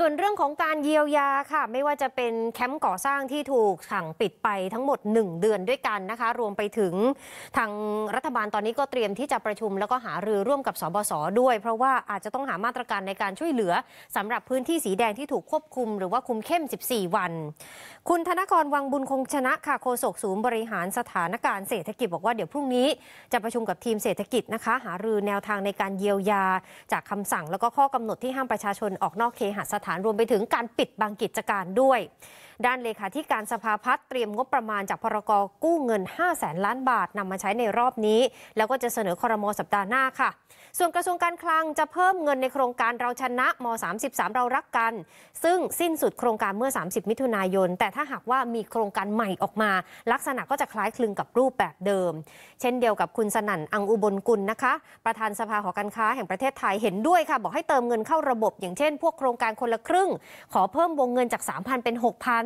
ส่วนเรื่องของการเยียวยาค่ะไม่ว่าจะเป็นแคมป์ก่อสร้างที่ถูกสั่งปิดไปทั้งหมด 1 เดือนด้วยกันนะคะ รวมไปถึงทางรัฐบาลตอนนี้ก็เตรียมที่จะประชุมแล้วก็หารือร่วมกับสบสด้วย เพราะว่าอาจจะต้องหามาตรการในการช่วยเหลือ สำหรับพื้นที่สีแดงที่ถูกควบคุม หรือว่าคุมเข้ม 14 วัน คุณธนกรวังบุญคงชนะค่ะโฆษกศูนย์บริหารสถานการณ์เศรษฐกิจบอกว่าเดี๋ยวพรุ่งนี้ จะประชุมกับทีมเศรษฐกิจนะคะ หารือแนวทางในการเยียวยา จากคำสั่งแล้วก็ข้อกำหนดที่ห้ามประชาชนออกนอกเคหสถานฐานรวมไปถึงการปิดบางกิจการด้วยด้านเลขาธิการสภาพัฒน์เตรียมงบประมาณจากพรกกู้เงิน 5 0 0แสนล้านบาทนำมาใช้ในรอบนี้แล้วก็จะเสนอคอรมอสัปดาห์หน้าค่ะ ส่วนกระทรวงการคลังจะเพิ่มเงินในโครงการเราชนะม .33 เรารักกัน ซึ่งสิ้นสุดโครงการเมื่อ 30 มิถุนายน แต่ถ้าหากว่ามีโครงการใหม่ออกมา ลักษณะก็จะคล้ายคลึงกับรูปแบบเดิม เช่นเดียวกับคุณสนั่นอังอุบลกุลนะคะ ประธานสภาหอการค้าแห่งประเทศไทยเห็นด้วยค่ะ บอกให้เติมเงินเข้าระบบ อย่างเช่น พวกโครงการคนละครึ่ง ขอเพิ่มวงเงินจาก 3,000 เป็น 6,000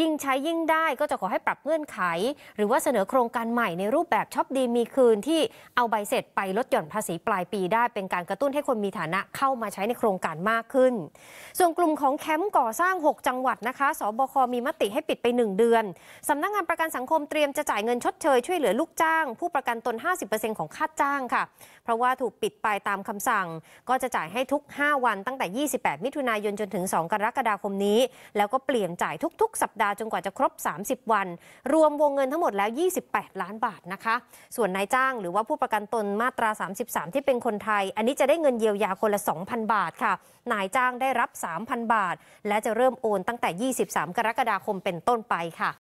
ยิ่งใช้ยิ่งได้ก็จะขอให้ปรับเงื่อนไข หรือว่าเสนอโครงการใหม่ในรูปแบบช็อปดีมีคืนที่เอาใบเสร็จไปลดหย่อนภาษีปลายปีได้เป็นการกระตุ้นให้คนมีฐานะเข้ามาใช้ในโครงการมากขึ้น ส่วนกลุ่มของแคมป์ก่อสร้าง 6 จังหวัดนะคะ สบค มีมติให้ปิดไป 1 เดือนสำนักงงานประกันสังคมเตรียมจะจ่ายเงินชดเชยช่วยเหลือลูกจ้าง ผู้ประกันตน50%ของค่าจ้างค่ะเพราะว่าถูกปิดไปตามคำสั่ง ก็จะจ่ายให้ทุก 5 วันตั้งแต่ 28 มิถุนายนจนถึง 2 กรกฎาคมนี้ แล้วก็เปลี่ยนจ่ายทุกๆสัปดาห์จนกว่าจะครบ 30 วัน รวมวงเงินทั้งหมดแล้ว 28 ล้านบาทนะคะ ส่วนนายจ้างหรือว่าผู้ประกันตนมาตรา 33 ที่เป็นคนไทย อันนี้จะได้เงินเยียวยาคนละ 2,000 บาทค่ะ นายจ้างได้รับ 3,000 บาท และจะเริ่มโอนตั้งแต่ 23 กรกฎาคมเป็นต้นไปค่ะ